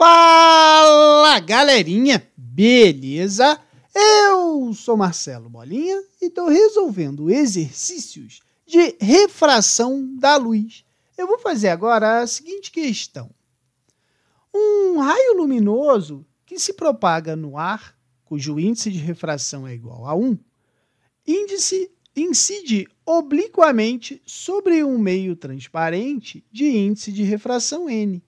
Fala galerinha, beleza? Eu sou Marcelo Bolinha e estou resolvendo exercícios de refração da luz. Eu vou fazer agora a seguinte questão: um raio luminoso que se propaga no ar, cujo índice de refração é igual a 1, índice incide obliquamente sobre um meio transparente de índice de refração n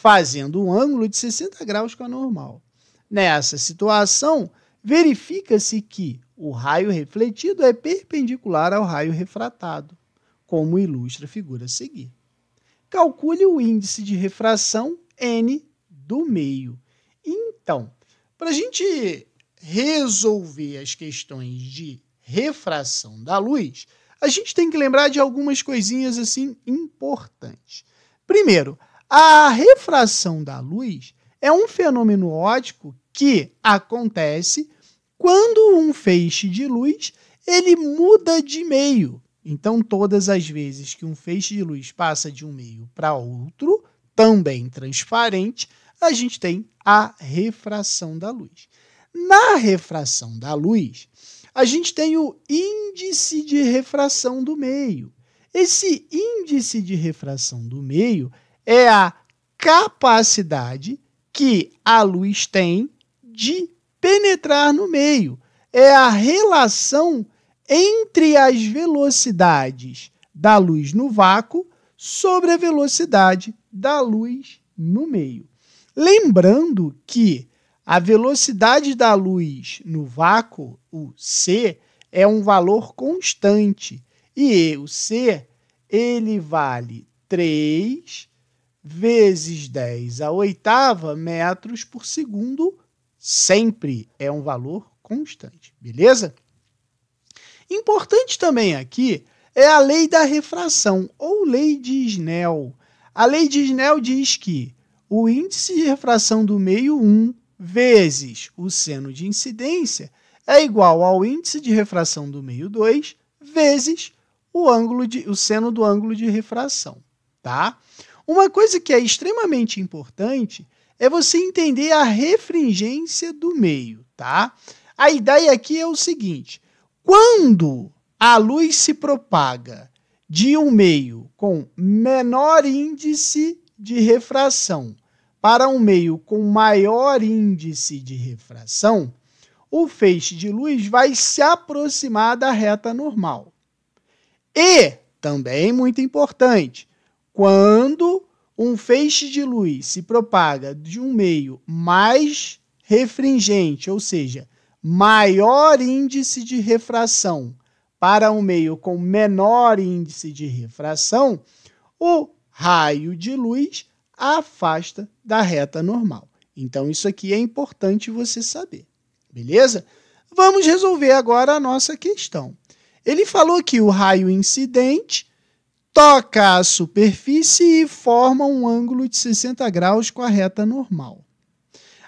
fazendo um ângulo de 60 graus com a normal. Nessa situação, verifica-se que o raio refletido é perpendicular ao raio refratado, como ilustra a figura a seguir. Calcule o índice de refração N do meio. Então, para a gente resolver as questões de refração da luz, a gente tem que lembrar de algumas coisinhas assim importantes. Primeiro, a refração da luz é um fenômeno óptico que acontece quando um feixe de luz ele muda de meio. Então, todas as vezes que um feixe de luz passa de um meio para outro, também transparente, a gente tem a refração da luz. Na refração da luz, a gente tem o índice de refração do meio. Esse índice de refração do meio é a capacidade que a luz tem de penetrar no meio. É a relação entre as velocidades da luz no vácuo sobre a velocidade da luz no meio. Lembrando que a velocidade da luz no vácuo, o c, é um valor constante e o c ele vale 3 vezes 10 a oitava metros por segundo sempre é um valor constante, beleza? Importante também aqui é a lei da refração ou lei de Snell. A lei de Snell diz que o índice de refração do meio 1 vezes o seno de incidência é igual ao índice de refração do meio 2 vezes o ângulo de, o seno do ângulo de refração, tá? Uma coisa que é extremamente importante é você entender a refringência do meio, tá? A ideia aqui é o seguinte: quando a luz se propaga de um meio com menor índice de refração para um meio com maior índice de refração, o feixe de luz vai se aproximar da reta normal. E, também muito importante, quando um feixe de luz se propaga de um meio mais refringente, ou seja, maior índice de refração, para um meio com menor índice de refração, o raio de luz afasta da reta normal. Então, isso aqui é importante você saber, beleza? Vamos resolver agora a nossa questão. Ele falou que o raio incidente toca a superfície e forma um ângulo de 60 graus com a reta normal.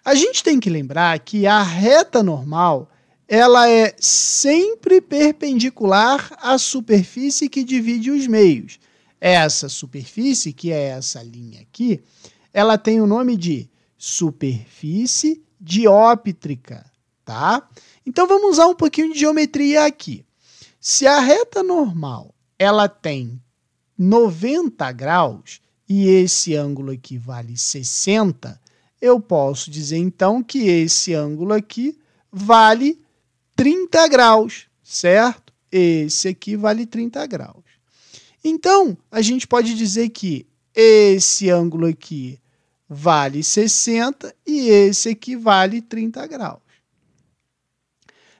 A gente tem que lembrar que a reta normal ela é sempre perpendicular à superfície que divide os meios. Essa superfície, que é essa linha aqui, ela tem o nome de superfície dióptrica, tá? Então vamos usar um pouquinho de geometria aqui. Se a reta normal ela tem 90 graus e esse ângulo aqui vale 60, eu posso dizer então que esse ângulo aqui vale 30 graus, certo? Esse aqui vale 30 graus. Então, a gente pode dizer que esse ângulo aqui vale 60 e esse aqui vale 30 graus.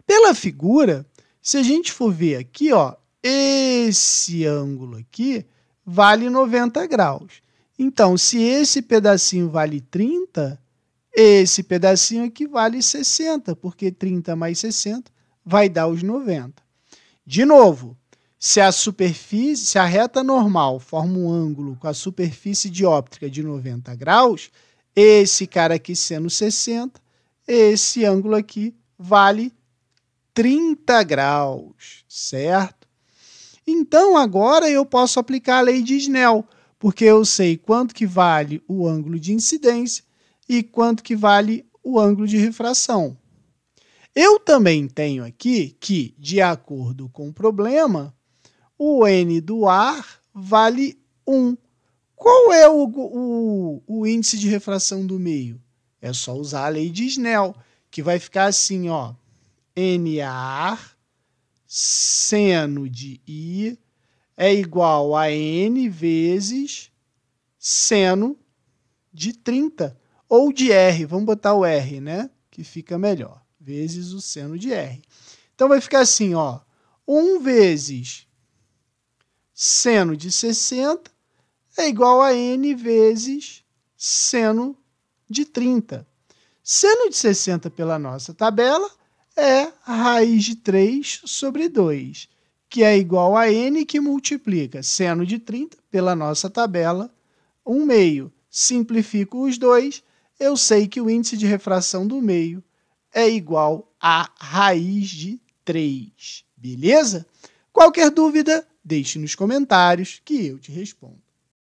Pela figura, se a gente for ver aqui, ó, esse ângulo aqui vale 90 graus. Então, se esse pedacinho vale 30, esse pedacinho aqui vale 60, porque 30 mais 60 vai dar os 90. De novo, se a superfície, se a reta normal forma um ângulo com a superfície dióptrica de 90 graus, esse cara aqui sendo 60, esse ângulo aqui vale 30 graus, certo? Então agora eu posso aplicar a lei de Snell, porque eu sei quanto que vale o ângulo de incidência e quanto que vale o ângulo de refração. Eu também tenho aqui que, de acordo com o problema, o N do ar vale 1. Qual é o, o, o índice de refração do meio? É só usar a lei de Snell, que vai ficar assim, ó, N ar seno de I é igual a N vezes seno de 30, ou de R, vamos botar o R, né? Que fica melhor, vezes o seno de R. Então vai ficar assim, ó, 1 vezes seno de 60 é igual a N vezes seno de 30. Seno de 60 pela nossa tabela é raiz de 3 sobre 2, que é igual a n que multiplica seno de 30 pela nossa tabela 1 meio. Simplifico os dois, eu sei que o índice de refração do meio é igual a raiz de 3. Beleza? Qualquer dúvida, deixe nos comentários que eu te respondo.